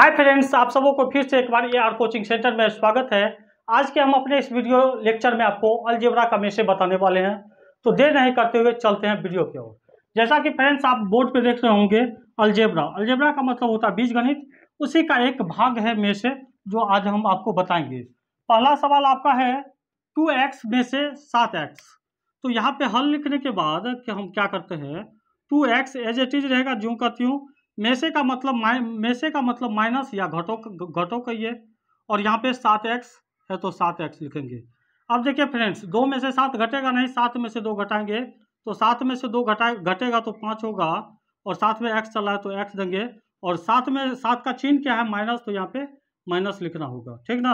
hi friends आप सबों को फिर से एक बार ए आर कोचिंग सेंटर में स्वागत है आज के हम अपने इस वीडियो लेक्चर में आपको अलजेबरा का मैसेज बताने वाले हैं तो देर नहीं करते हुए चलते हैं वीडियो की ओर जैसा कि फ्रेंड्स आप बोर्ड पे देख रहे होंगे अलजेबरा अलजेबरा का मतलब होता है बीज गणित उसी का एक भाग है मेसे जो आज हम आपको बताएंगे पहला सवाल आपका है टू एक्स में से सात एक्स तो यहाँ पे हल लिखने के बाद कि हम क्या करते हैं two x as it is रहेगा ज्यों कहती हूँ मेसे का मतलब मेसे का मतलब माइनस या घटो घटो कहिए और यहाँ पे सात एक्स है तो सात एक्स लिखेंगे अब देखिए फ्रेंड्स दो में से सात घटेगा नहीं सात में से दो घटाएंगे तो सात में से दो घटा घटेगा तो पाँच होगा और साथ में एक्स चला है तो एक्स देंगे और साथ में सात का चिन्ह क्या है माइनस तो यहाँ पे माइनस लिखना होगा ठीक ना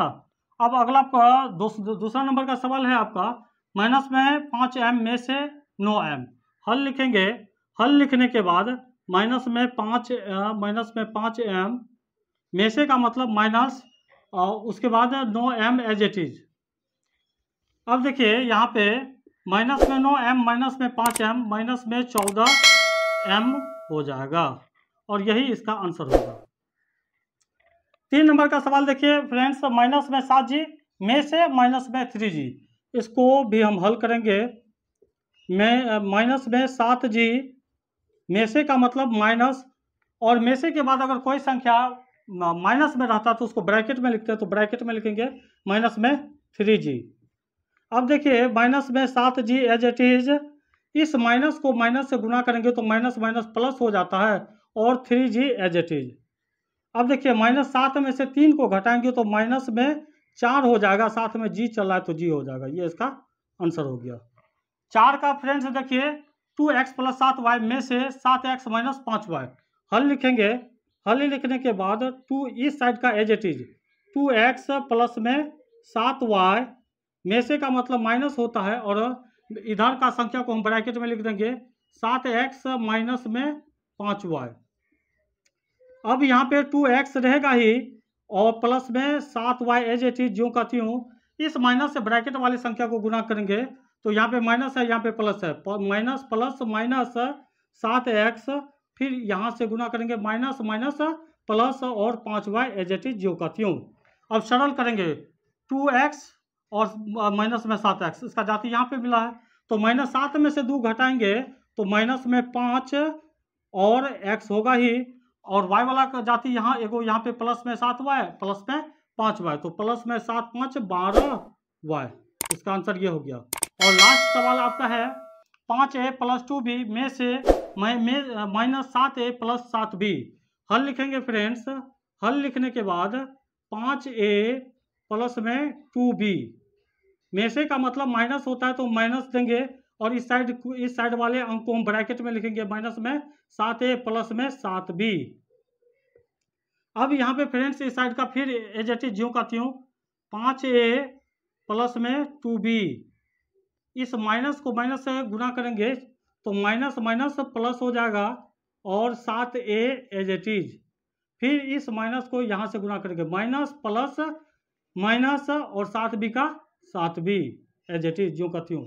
अब अगला दूसरा नंबर का सवाल है आपका माइनस में पाँच एम में से नौ एम हल लिखेंगे हल लिखने के बाद माइनस में पाँच माइनस में पाँच एम में से का मतलब माइनस और उसके बाद no m as it is अब देखिए यहाँ पे माइनस में नौ एम माइनस में पाँच एम माइनस में चौदह एम हो जाएगा और यही इसका आंसर होगा तीन नंबर का सवाल देखिए फ्रेंड्स माइनस में सात जी में से माइनस में थ्री जी इसको भी हम हल करेंगे में माइनस में सात जी मेसे का मतलब माइनस और मेसे के बाद अगर कोई संख्या माइनस में रहता तो उसको ब्रैकेट में लिखते हैं तो ब्रैकेट में लिखेंगे माइनस में थ्री जी अब देखिए माइनस में सात जी एज एट इज इस माइनस को माइनस से गुना करेंगे तो माइनस माइनस प्लस हो जाता है और three g as it is अब देखिए माइनस सात में से तीन को घटाएंगे तो माइनस में चार हो जाएगा साथ में जी चल रहा है तो जी हो जाएगा ये इसका आंसर हो गया चार का फ्रेंड्स देखिए टू एक्स प्लस सात वाई में से सात एक्स माइनस पाँच वाई हल लिखेंगे हल लिखने के बाद टू इस साइड का as it is two x plus में सात वाई में से का मतलब माइनस होता है और इधर का संख्या को हम ब्रैकेट में लिख देंगे सात एक्स माइनस में पाँच वाई अब यहाँ पे टू एक्स रहेगा ही और प्लस में सात वाई एज इट इज जो कहती हूँ इस माइनस से ब्रैकेट वाली संख्या को गुना करेंगे तो यहाँ पे माइनस है यहाँ पे प्लस है माइनस प्लस माइनस सात एक्स फिर यहाँ से गुना करेंगे माइनस माइनस प्लस और पाँच वाई एज एट इज जो का अब सरल करेंगे टू एक्स और माइनस में सात एक्स इसका जाति यहाँ पे मिला है तो माइनस सात में से दो घटाएंगे तो माइनस में पाँच और एक्स होगा ही और वाई वाला का जाति यहाँ एगो यहाँ पे प्लस में सात वाई प्लस में पाँच वाई तो प्लस में सात पाँच बारह वाई इसका आंसर ये हो गया और लास्ट सवाल आपका है पाँच ए प्लस टू बी में से माइनस सात ए प्लस सात बी हल लिखेंगे फ्रेंड्स हल लिखने के बाद पाँच ए प्लस में टू बी में से का मतलब माइनस होता है तो माइनस देंगे और इस साइड इस साइड वाले अंक को हम ब्रैकेट में लिखेंगे माइनस में सात ए प्लस में सात बी अब यहाँ पे फ्रेंड्स इस साइड का फिर एजेटिव एट ज्यों का त्यों पाँच ए प्लस में टू बी इस माइनस को माइनस से गुना करेंगे तो माइनस माइनस प्लस हो जाएगा और सात ए एज एट इज फिर इस माइनस को यहाँ से गुना करेंगे माइनस प्लस माइनस और सात बी का सात बी एज एट इज जो कहती हूँ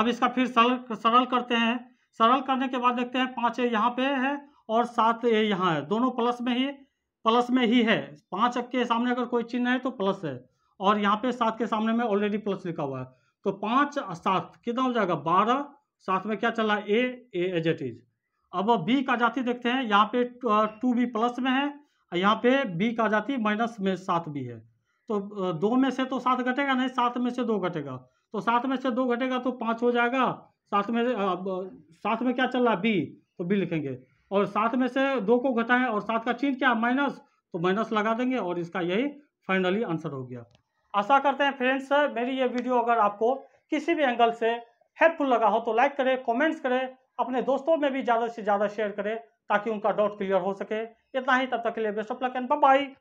अब इसका फिर सरल सरल करते हैं सरल करने के बाद देखते हैं पाँच ए यहाँ पे है और सात ए यहाँ है दोनों प्लस में ही प्लस में ही है पाँच के सामने अगर कोई चिन्ह है तो प्लस है और यहाँ पे सात के सामने में ऑलरेडी प्लस लिखा हुआ है तो पाँच सात कितना हो जाएगा बारह साथ में क्या चला a a as it is अब बी का जाति देखते हैं यहाँ पे टू बी प्लस में है और यहाँ पे बी का जाति माइनस में सात बी है तो दो में से तो सात घटेगा नहीं सात में से दो घटेगा तो सात में से दो घटेगा तो पाँच हो जाएगा सात में सात में क्या चल रहा है बी तो बी लिखेंगे और सात में से दो को घटाएं और सात का चिन्ह क्या माइनस तो माइनस लगा देंगे और इसका यही फाइनली आंसर हो गया आशा करते हैं फ्रेंड्स मेरी ये वीडियो अगर आपको किसी भी एंगल से हेल्पफुल लगा हो तो लाइक करें कमेंट्स करें अपने दोस्तों में भी ज़्यादा से ज़्यादा शेयर करें ताकि उनका डाउट क्लियर हो सके इतना ही तब तक के लिए best of luck and bye